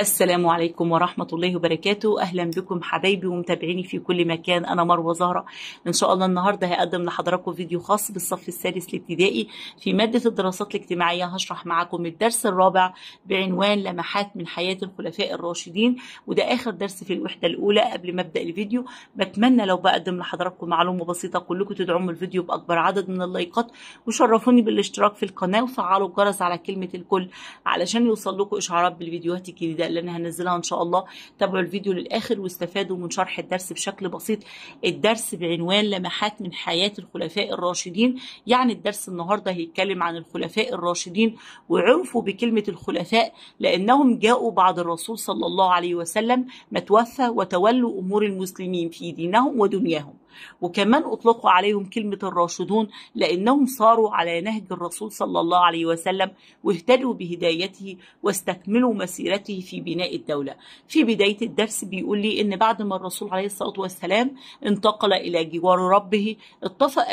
السلام عليكم ورحمة الله وبركاته أهلا بكم حبايبي ومتابعيني في كل مكان أنا مروة زهرة إن شاء الله النهاردة هقدم لحضراتكم فيديو خاص بالصف السادس الابتدائي في مادة الدراسات الاجتماعية هشرح معاكم الدرس الرابع بعنوان لمحات من حياة الخلفاء الراشدين وده آخر درس في الوحدة الأولى قبل ما أبدأ الفيديو بتمنى لو بقدم لحضراتكم معلومة بسيطة كلكم تدعموا الفيديو بأكبر عدد من اللايكات وشرفوني بالاشتراك في القناة وفعلوا الجرس على كلمة الكل علشان يوصل لكم إشعارات بالفيديوهات الجديدة اللي انا هنزلها ان شاء الله تابعوا الفيديو للاخر واستفادوا من شرح الدرس بشكل بسيط الدرس بعنوان لمحات من حياه الخلفاء الراشدين يعني الدرس النهارده هيتكلم عن الخلفاء الراشدين وعرفوا بكلمه الخلفاء لانهم جاءوا بعد الرسول صلى الله عليه وسلم ما توفى وتولوا امور المسلمين في دينهم ودنياهم وكمان أطلقوا عليهم كلمة الراشدون لأنهم صاروا على نهج الرسول صلى الله عليه وسلم واهتدوا بهدايته واستكملوا مسيرته في بناء الدولة في بداية الدرس بيقول لي إن بعد ما الرسول عليه الصلاة والسلام انتقل إلى جوار ربه اتفق,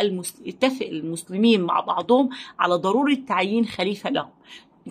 اتفق المسلمين مع بعضهم على ضرورة تعيين خليفة لهم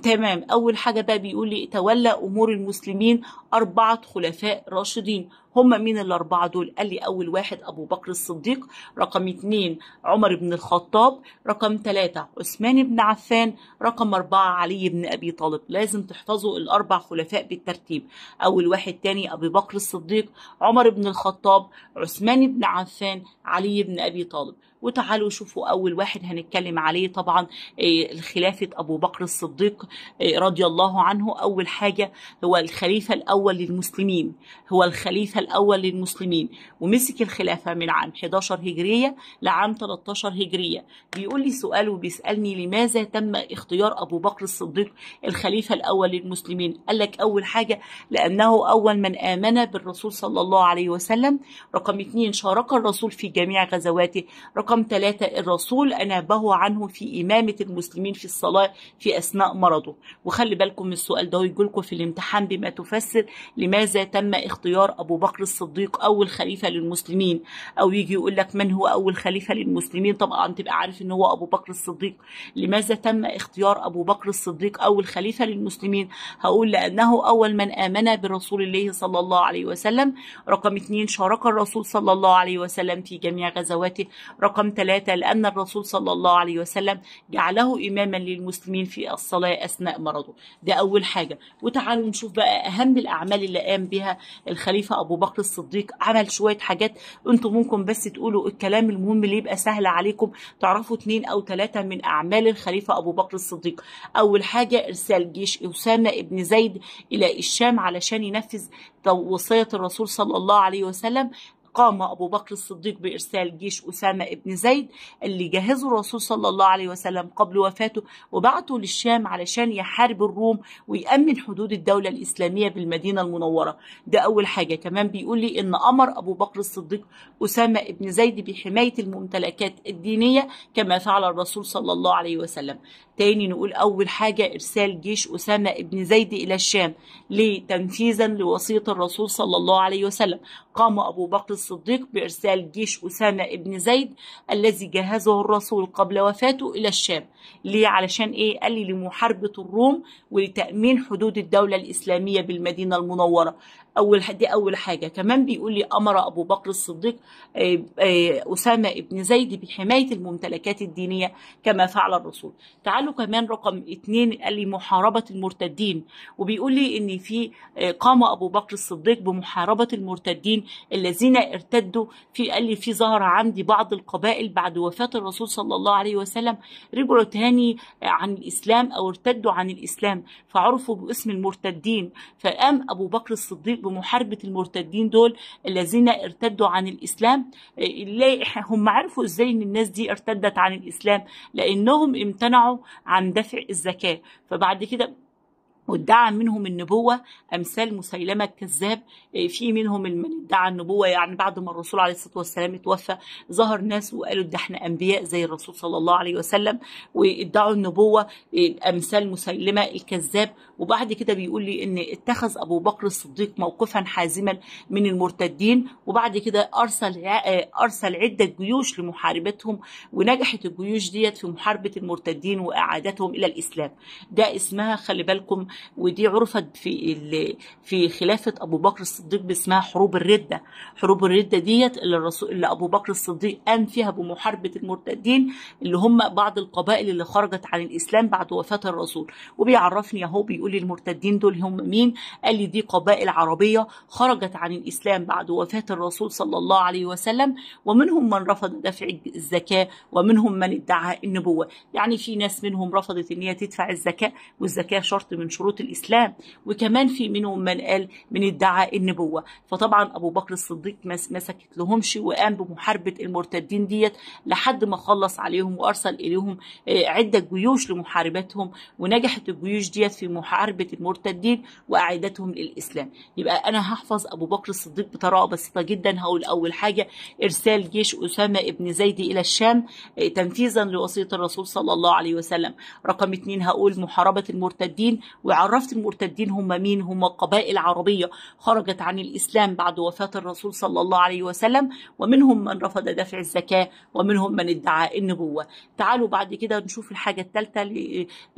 تمام أول حاجة بقى بيقول لي تولى أمور المسلمين أربعة خلفاء راشدين هم مين الأربعة دول قال لي أول واحد أبو بكر الصديق رقم اتنين عمر بن الخطاب رقم تلاتة عثمان بن عفان رقم أربعة علي بن أبي طالب لازم تحفظوا الأربع خلفاء بالترتيب أول واحد تاني أبو بكر الصديق عمر بن الخطاب عثمان بن عفان علي بن أبي طالب وتعالوا شوفوا اول واحد هنتكلم عليه طبعا آه، خلافه ابو بكر الصديق آه، رضي الله عنه اول حاجه هو الخليفه الاول للمسلمين هو الخليفه الاول للمسلمين ومسك الخلافه من عام 11 هجريه لعام 13 هجريه بيقول لي سؤال وبيسالني لماذا تم اختيار ابو بكر الصديق الخليفه الاول للمسلمين قال لك اول حاجه لانه اول من امن بالرسول صلى الله عليه وسلم رقم اثنين شارك الرسول في جميع غزواته رقم رقم ثلاثة الرسول أنابه عنه في إمامة المسلمين في الصلاة في أثناء مرضه وخلي بالكم من السؤال ده لكم في الامتحان بما تفسر لماذا تم اختيار أبو بكر الصديق أول خليفة للمسلمين أو يجي يقول لك من هو أول خليفة للمسلمين طبعا تبقى عارف إن هو أبو بكر الصديق لماذا تم اختيار أبو بكر الصديق أول خليفة للمسلمين هقول لأنه أول من آمن برسول الله صلى الله عليه وسلم رقم اثنين شارك الرسول صلى الله عليه وسلم في جميع غزواته رقم رقم ثلاثة لأن الرسول صلى الله عليه وسلم جعله إماما للمسلمين في الصلاة أثناء مرضه ده أول حاجة وتعالوا نشوف بقى أهم الأعمال اللي قام بها الخليفة أبو بكر الصديق عمل شوية حاجات أنتم ممكن بس تقولوا الكلام المهم اللي يبقى سهل عليكم تعرفوا اثنين أو ثلاثة من أعمال الخليفة أبو بكر الصديق أول حاجة إرسال جيش أسامة ابن زيد إلى الشام علشان ينفذ وصية الرسول صلى الله عليه وسلم قام أبو بكر الصديق بإرسال جيش أسامة بن زيد اللي جهزه الرسول صلى الله عليه وسلم قبل وفاته وبعته للشام علشان يحارب الروم ويأمن حدود الدولة الإسلامية بالمدينة المنورة ده أول حاجة كمان بيقول لي إن أمر أبو بكر الصديق أسامة بن زيد بحماية الممتلكات الدينية كما فعل الرسول صلى الله عليه وسلم تاني نقول أول حاجة إرسال جيش أسامة ابن زيد إلى الشام ليه؟ تنفيذا لوصية الرسول صلى الله عليه وسلم قام أبو بكر الصديق بإرسال جيش أسامة ابن زيد الذي جهزه الرسول قبل وفاته إلى الشام ليه؟ علشان إيه؟ قال لي لمحاربة الروم ولتأمين حدود الدولة الإسلامية بالمدينة المنورة اول دي اول حاجه كمان بيقول لي امر ابو بكر الصديق آه، آه، اسامه ابن زيد بحمايه الممتلكات الدينيه كما فعل الرسول تعالوا كمان رقم اتنين قال لي محاربه المرتدين وبيقول لي ان في آه، قام ابو بكر الصديق بمحاربه المرتدين الذين ارتدوا في قال لي في ظهر عندي بعض القبائل بعد وفاه الرسول صلى الله عليه وسلم رجعوا تاني عن الاسلام او ارتدوا عن الاسلام فعرفوا باسم المرتدين فقام ابو بكر الصديق بمحاربة المرتدين دول الذين ارتدوا عن الإسلام هم عرفوا إزاي إن الناس دي ارتدت عن الإسلام لأنهم امتنعوا عن دفع الزكاة فبعد كده وادعى منهم النبوة أمثال مسيلمة الكذاب آه، في منهم من ادعى النبوة يعني بعد ما الرسول عليه الصلاة والسلام اتوفى ظهر ناس وقالوا ده احنا أنبياء زي الرسول صلى الله عليه وسلم وادعوا النبوة آه، أمثال مسيلمة الكذاب وبعد كده بيقول لي إن اتخذ أبو بكر الصديق موقفا حازما من المرتدين وبعد كده أرسل آه، أرسل عدة جيوش لمحاربتهم ونجحت الجيوش ديت في محاربة المرتدين وإعادتهم إلى الإسلام ده اسمها خلي بالكم ودي عرفت في في خلافه ابو بكر الصديق باسمها حروب الرده حروب الرده ديت اللي الرسول اللي ابو بكر الصديق قام فيها بمحاربه المرتدين اللي هم بعض القبائل اللي خرجت عن الاسلام بعد وفاه الرسول وبيعرفني اهو بيقول المرتدين دول هم مين قال لي دي قبائل عربيه خرجت عن الاسلام بعد وفاه الرسول صلى الله عليه وسلم ومنهم من رفض دفع الزكاه ومنهم من ادعى النبوه يعني في ناس منهم رفضت ان هي تدفع الزكاه والزكاه شرط من شروط شروط الإسلام وكمان في منهم من قال من ادعى النبوة فطبعا أبو بكر الصديق ما سكت لهمش وقام بمحاربة المرتدين ديت لحد ما خلص عليهم وأرسل إليهم آه، عدة جيوش لمحاربتهم ونجحت الجيوش ديت في محاربة المرتدين وأعادتهم للإسلام يبقى أنا هحفظ أبو بكر الصديق بطريقة بسيطة جدا هقول أول حاجة إرسال جيش أسامة ابن زيد إلى الشام آه، تنفيذا لوصية الرسول صلى الله عليه وسلم رقم اتنين هقول محاربة المرتدين و وعرفت المرتدين هم مين هم قبائل عربية خرجت عن الإسلام بعد وفاة الرسول صلى الله عليه وسلم ومنهم من رفض دفع الزكاة ومنهم من ادعى النبوة تعالوا بعد كده نشوف الحاجة الثالثة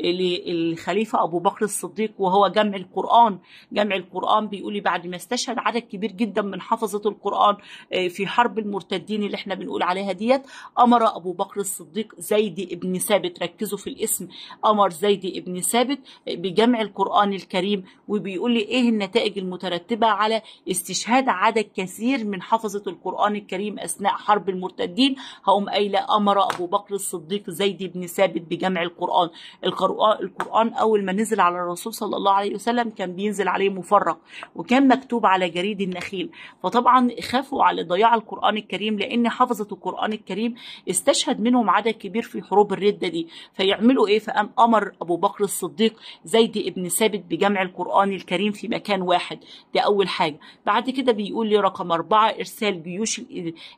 للخليفة أبو بكر الصديق وهو جمع القرآن جمع القرآن بيقولي إيه؟ بعد ما استشهد عدد كبير جدا من حفظة القرآن آه، في حرب المرتدين اللي احنا بنقول عليها ديت أمر أبو بكر الصديق زيد ابن ثابت ركزوا في الاسم أمر زيد ابن ثابت بجمع القرآن الكريم وبيقول لي إيه النتائج المترتبة على استشهاد عدد كثير من حفظة القرآن الكريم أثناء حرب المرتدين هقوم قايلة أمر أبو بكر الصديق زيد بن ثابت بجمع القرآن القرآن أول ما نزل على الرسول صلى الله عليه وسلم كان بينزل عليه مفرق وكان مكتوب على جريد النخيل فطبعا خافوا على ضياع القرآن الكريم لأن حفظة القرآن الكريم استشهد منهم عدد كبير في حروب الردة دي فيعملوا إيه فقام أمر أبو بكر الصديق زيد ابن ثابت بجمع القرآن الكريم في مكان واحد ده أول حاجة بعد كده بيقول لي رقم أربعة إرسال جيوش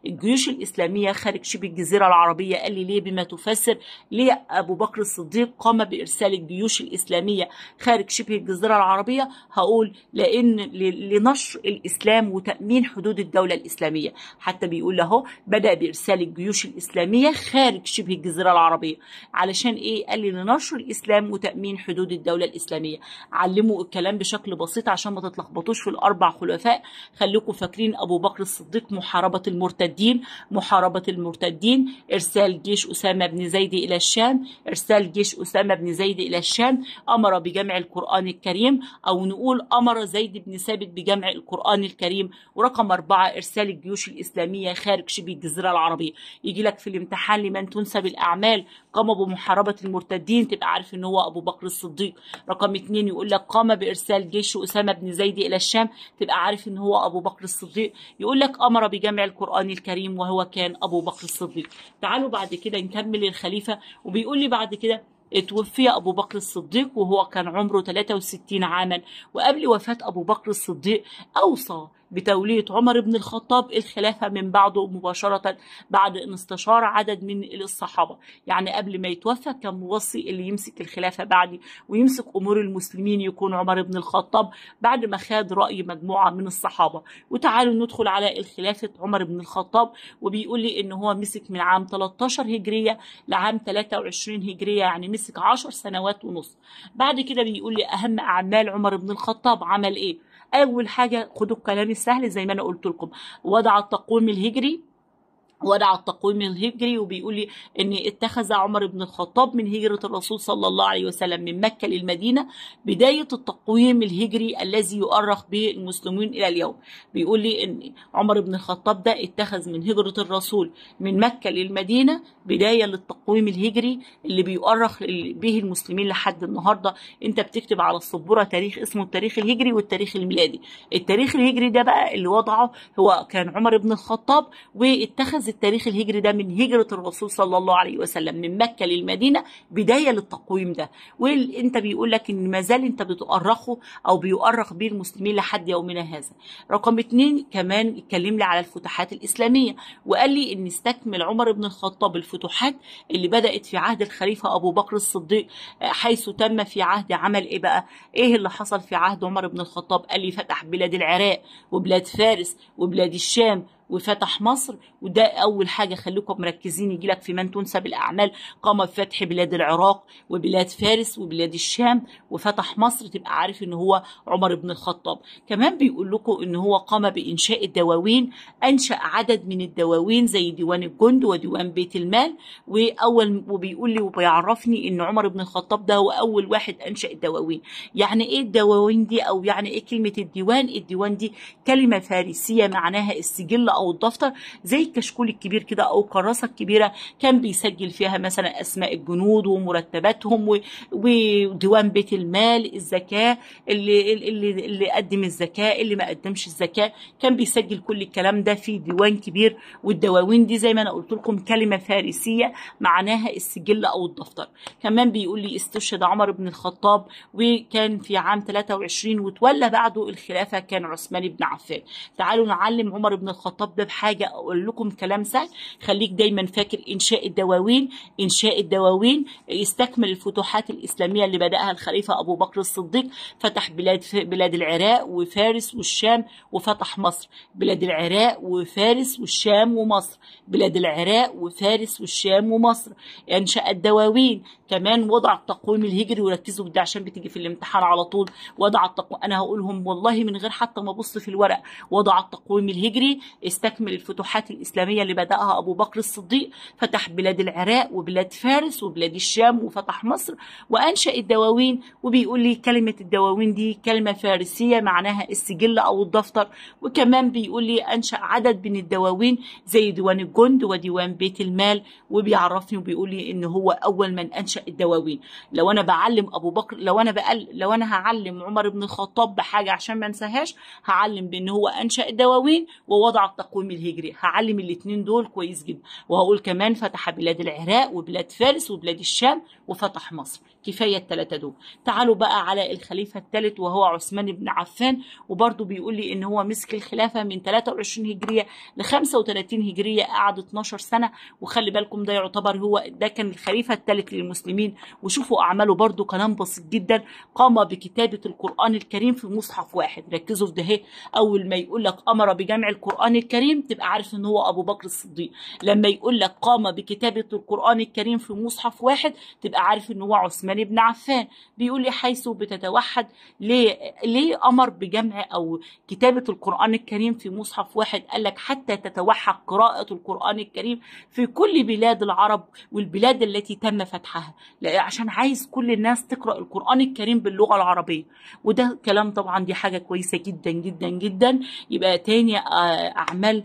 الجيوش الإسلامية خارج شبه الجزيرة العربية قال لي ليه بما تفسر ليه أبو بكر الصديق قام بإرسال الجيوش الإسلامية خارج شبه الجزيرة العربية هقول لأن لنشر الإسلام وتأمين حدود الدولة الإسلامية حتى بيقول له بدأ بإرسال الجيوش الإسلامية خارج شبه الجزيرة العربية علشان إيه قال لي لنشر الإسلام وتأمين حدود الدولة الإسلامية الثانيه يعني علموا الكلام بشكل بسيط عشان ما تتلخبطوش في الاربع خلفاء خليكم فاكرين ابو بكر الصديق محاربه المرتدين محاربه المرتدين ارسال جيش اسامه بن زيد الى الشام ارسال جيش اسامه بن زيد الى الشام امر بجمع القران الكريم او نقول امر زيد بن ثابت بجمع القران الكريم ورقم اربعه ارسال الجيوش الاسلاميه خارج شبه الجزيره العربيه يجي لك في الامتحان لمن تنسب الاعمال قام بمحاربه المرتدين تبقى عارف ان هو ابو بكر الصديق رقم اتنين يقول لك قام بارسال جيش اسامه بن زيد الى الشام تبقى عارف ان هو ابو بكر الصديق يقول لك امر بجمع القران الكريم وهو كان ابو بكر الصديق تعالوا بعد كده نكمل الخليفه وبيقول لي بعد كده توفي أبو بكر الصديق وهو كان عمره 63 عاما وقبل وفاة أبو بكر الصديق أوصى بتولية عمر بن الخطاب الخلافة من بعده مباشرة بعد ان استشار عدد من الصحابة يعني قبل ما يتوفى كان موصي اللي يمسك الخلافة بعدي ويمسك أمور المسلمين يكون عمر بن الخطاب بعد ما خد رأي مجموعة من الصحابة وتعالوا ندخل على الخلافة عمر بن الخطاب وبيقول لي ان هو مسك من عام 13 هجرية لعام 23 هجرية يعني مسك 10 سنوات ونص بعد كده بيقول لي أهم أعمال عمر بن الخطاب عمل إيه اول حاجه خدوا الكلام السهل زي ما انا قلت لكم وضع التقويم الهجري وضع التقويم الهجري وبيقول لي ان اتخذ عمر بن الخطاب من هجره الرسول صلى الله عليه وسلم من مكه للمدينه بدايه التقويم الهجري الذي يؤرخ به المسلمين الى اليوم بيقول لي ان عمر بن الخطاب ده اتخذ من هجره الرسول من مكه للمدينه بدايه للتقويم الهجري اللي بيؤرخ به المسلمين لحد النهارده انت بتكتب على السبوره تاريخ اسمه التاريخ الهجري والتاريخ الميلادي التاريخ الهجري ده بقى اللي وضعه هو كان عمر بن الخطاب واتخذ التاريخ الهجري ده من هجرة الرسول صلى الله عليه وسلم من مكة للمدينة بداية للتقويم ده وانت بيقول لك ان ما زال انت بتؤرخه او بيؤرخ به المسلمين لحد يومنا هذا رقم اتنين كمان اتكلم لي على الفتوحات الإسلامية وقال لي ان استكمل عمر بن الخطاب الفتوحات اللي بدأت في عهد الخليفة أبو بكر الصديق حيث تم في عهد عمل إيه بقى إيه اللي حصل في عهد عمر بن الخطاب قال لي فتح بلاد العراق وبلاد فارس وبلاد الشام وفتح مصر وده اول حاجه خليكم مركزين يجي لك في من تنسب الاعمال قام بفتح بلاد العراق وبلاد فارس وبلاد الشام وفتح مصر تبقى عارف ان هو عمر بن الخطاب كمان بيقول لكم ان هو قام بانشاء الدواوين انشا عدد من الدواوين زي ديوان الجند وديوان بيت المال واول وبيقول لي وبيعرفني ان عمر بن الخطاب ده هو اول واحد انشا الدواوين يعني ايه الدواوين دي او يعني ايه كلمه الديوان الديوان دي كلمه فارسيه معناها السجل او الدفتر زي الكشكول الكبير كده او الكراسه الكبيره كان بيسجل فيها مثلا اسماء الجنود ومرتباتهم وديوان بيت المال الزكاه اللي اللي اللي قدم الزكاه اللي ما قدمش الزكاه كان بيسجل كل الكلام ده في ديوان كبير والدواوين دي زي ما انا قلت لكم كلمه فارسيه معناها السجل او الدفتر كمان بيقول لي استشهد عمر بن الخطاب وكان في عام 23 وتولى بعده الخلافه كان عثمان بن عفان تعالوا نعلم عمر بن الخطاب أطبطب حاجة أقول لكم كلام سهل خليك دايما فاكر إنشاء الدواوين إنشاء الدواوين يستكمل الفتوحات الإسلامية اللي بدأها الخليفة أبو بكر الصديق فتح بلاد بلاد العراق وفارس والشام وفتح مصر بلاد العراق وفارس والشام ومصر بلاد العراق وفارس والشام ومصر أنشأ الدواوين كمان وضع التقويم الهجري وركزوا بده عشان بتيجي في الامتحان على طول وضع التقويم أنا هقولهم والله من غير حتى ما أبص في الورق وضع التقويم الهجري يستكمل الفتوحات الإسلامية اللي بدأها أبو بكر الصديق فتح بلاد العراق وبلاد فارس وبلاد الشام وفتح مصر وأنشأ الدواوين وبيقول لي كلمة الدواوين دي كلمة فارسية معناها السجل أو الدفتر وكمان بيقول لي أنشأ عدد من الدواوين زي ديوان الجند وديوان بيت المال وبيعرفني وبيقول لي إن هو أول من أنشأ الدواوين لو أنا بعلم أبو بكر لو أنا بقل لو أنا هعلم عمر بن الخطاب بحاجة عشان ما انساهاش هعلم بإن هو أنشأ الدواوين ووضع التقليد التقويم الهجري هعلم الاثنين دول كويس جدا وهقول كمان فتح بلاد العراق وبلاد فارس وبلاد الشام وفتح مصر كفاية التلاتة دول تعالوا بقى على الخليفة الثالث وهو عثمان بن عفان وبرضه بيقول لي ان هو مسك الخلافة من 23 هجرية ل 35 هجرية قعد 12 سنة وخلي بالكم ده يعتبر هو ده كان الخليفة الثالث للمسلمين وشوفوا اعماله برضو كلام بسيط جدا قام بكتابة القرآن الكريم في مصحف واحد ركزوا في ده اول ما يقول لك امر بجمع القرآن الكريم تبقى عارف ان هو ابو بكر الصديق لما يقول لك قام بكتابة القرآن الكريم في مصحف واحد تبقى عارف ان هو عثمان عثمان يعني بن عفان بيقول لي حيث بتتوحد ليه ليه امر بجمع او كتابه القران الكريم في مصحف واحد قال لك حتى تتوحد قراءه القران الكريم في كل بلاد العرب والبلاد التي تم فتحها عشان عايز كل الناس تقرا القران الكريم باللغه العربيه وده كلام طبعا دي حاجه كويسه جدا جدا جدا يبقى تاني آه، اعمال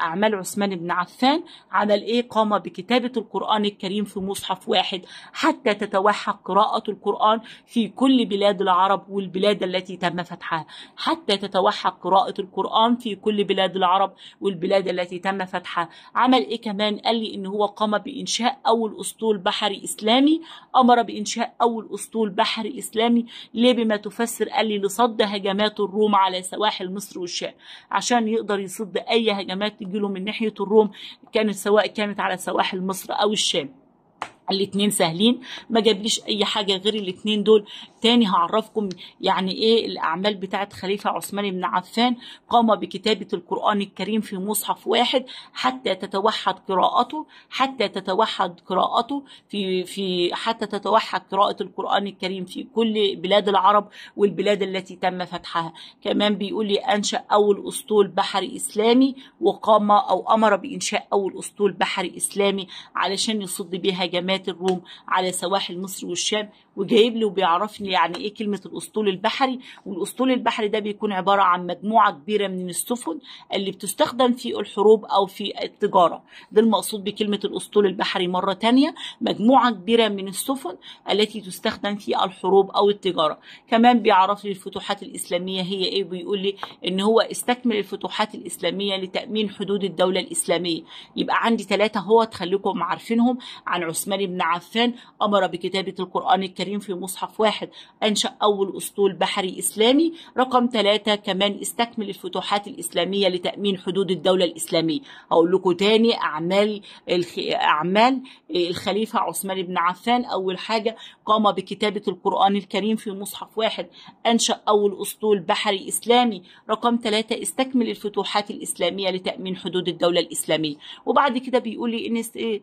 اعمال عثمان بن عفان عمل ايه قام بكتابه القران الكريم في مصحف واحد حتى تتوحد تتاح قراءة القرآن في كل بلاد العرب والبلاد التي تم فتحها حتى تتوحد قراءة القرآن في كل بلاد العرب والبلاد التي تم فتحها عمل إيه كمان قال لي إن هو قام بإنشاء أول أسطول بحري إسلامي أمر بإنشاء أول أسطول بحري إسلامي ليه بما تفسر قال لي لصد هجمات الروم على سواحل مصر والشام عشان يقدر يصد أي هجمات تجيله من ناحية الروم كانت سواء كانت على سواحل مصر أو الشام الاتنين سهلين ما جابليش اي حاجه غير الاتنين دول تاني هعرفكم يعني ايه الاعمال بتاعه خليفه عثمان بن عفان قام بكتابه القران الكريم في مصحف واحد حتى تتوحد قراءته حتى تتوحد قراءته في في حتى تتوحد قراءه القران الكريم في كل بلاد العرب والبلاد التي تم فتحها كمان بيقول لي انشا اول اسطول بحري اسلامي وقام او امر بانشاء اول اسطول بحري اسلامي علشان يصد بها جماعه الروم على سواحل مصر والشام وجايب لي وبيعرفني يعني ايه كلمه الاسطول البحري والاسطول البحري ده بيكون عباره عن مجموعه كبيره من السفن اللي بتستخدم في الحروب او في التجاره ده المقصود بكلمه الاسطول البحري مره ثانيه مجموعه كبيره من السفن التي تستخدم في الحروب او التجاره كمان بيعرف لي الفتوحات الاسلاميه هي ايه بيقول لي ان هو استكمل الفتوحات الاسلاميه لتامين حدود الدوله الاسلاميه يبقى عندي ثلاثه هو تخليكم عارفينهم عن عثمان بن عفان امر بكتابه القران الكريم الكريم في مصحف واحد أنشأ أول أسطول بحري إسلامي رقم ثلاثة كمان استكمل الفتوحات الإسلامية لتأمين حدود الدولة الإسلامية أقول لكم تاني أعمال الخ... أعمال الخليفة عثمان بن عفان أول حاجة قام بكتابة القرآن الكريم في مصحف واحد أنشأ أول أسطول بحري إسلامي رقم ثلاثة استكمل الفتوحات الإسلامية لتأمين حدود الدولة الإسلامية وبعد كده بيقول لي إن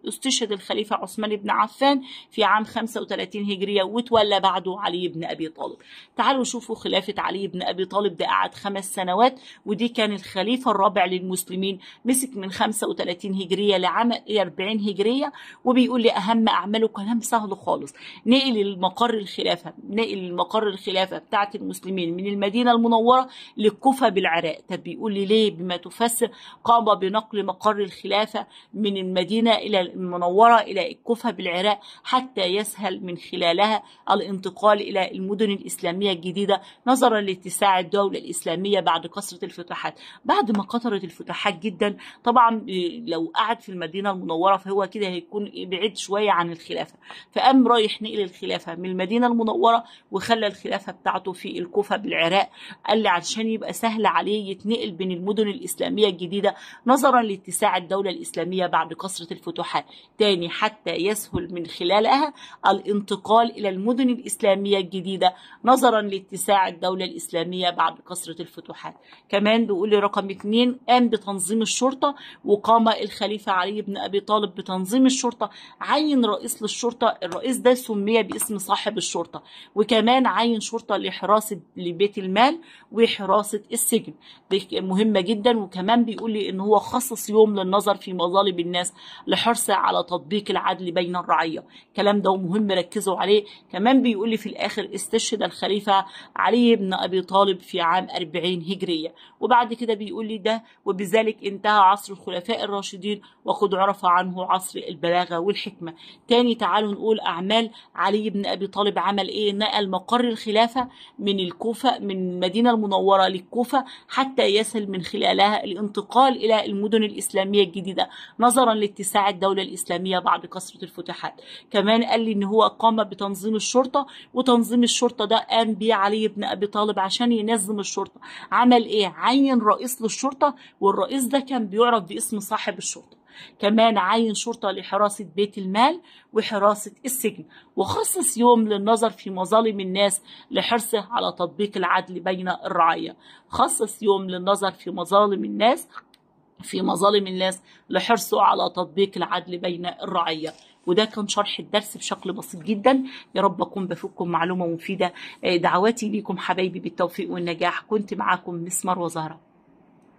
استشهد الخليفة عثمان بن عفان في عام 35 هجرية وتولى بعده علي بن أبي طالب تعالوا شوفوا خلافة علي بن أبي طالب ده قعد خمس سنوات ودي كان الخليفة الرابع للمسلمين مسك من 35 هجرية لعام 40 هجرية وبيقول لي أهم أعماله كلام سهل خالص نقل المقر الخلافة نقل المقر الخلافة بتاعة المسلمين من المدينة المنورة للكوفة بالعراق طب بيقول لي ليه بما تفسر قام بنقل مقر الخلافة من المدينة إلى المنورة إلى الكوفة بالعراق حتى يسهل من خلالها الانتقال إلى المدن الإسلامية الجديدة نظرا لاتساع الدولة الإسلامية بعد كثرة الفتوحات بعد ما كثرت الفتوحات جدا طبعا آه، لو قعد في المدينة المنورة فهو كده هيكون بعيد شوية عن الخلافة فقام رايح نقل الخلافة من المدينة المنورة وخلى الخلافة بتاعته في الكوفة بالعراق قال لي عشان يبقى سهل عليه يتنقل بين المدن الإسلامية الجديدة نظرا لاتساع الدولة الإسلامية بعد كثرة الفتوحات تاني حتى يسهل من خلالها الانتقال إلى المدن الإسلامية الجديدة نظرا لاتساع الدولة الإسلامية بعد كثرة الفتوحات كمان بيقول لي رقم اثنين قام بتنظيم الشرطة وقام الخليفة علي بن أبي طالب بتنظيم الشرطة عين رئيس للشرطة الرئيس ده سمي باسم صاحب الشرطة وكمان عين شرطة لحراسة لبيت المال وحراسة السجن دي مهمة جدا وكمان بيقول لي إن هو خصص يوم للنظر في مظالم الناس لحرصه على تطبيق العدل بين الرعية الكلام ده ومهم ركزوا عليه كمان بيقول لي في الآخر استشهد الخليفة علي بن أبي طالب في عام 40 هجرية وبعد كده بيقول لي ده وبذلك انتهى عصر الخلفاء الراشدين وقد عرف عنه عصر البلاغة والحكمة تاني تعالوا نقول أعمال علي بن أبي طالب عمل إيه نقل مقر الخلافة من الكوفة من المدينة المنورة للكوفة حتى يصل من خلالها الانتقال إلى المدن الإسلامية الجديدة نظرا لاتساع الدولة الإسلامية بعد كثرة الفتوحات كمان قال لي إن هو قام بتنظيم تنظيم الشرطه وتنظيم الشرطه ده قام بيه علي بن ابي طالب عشان ينظم الشرطه عمل ايه عين رئيس للشرطه والرئيس ده كان بيعرف باسم صاحب الشرطه كمان عين شرطة لحراسة بيت المال وحراسة السجن وخصص يوم للنظر في مظالم الناس لحرصه على تطبيق العدل بين الرعاية خصص يوم للنظر في مظالم الناس في مظالم الناس لحرصه على تطبيق العدل بين الرعيه وده كان شرح الدرس بشكل بسيط جدا يا رب أكون بفوتكم معلومة مفيدة آه، دعواتي ليكم حبايبي بالتوفيق والنجاح كنت معاكم مسمار وزهره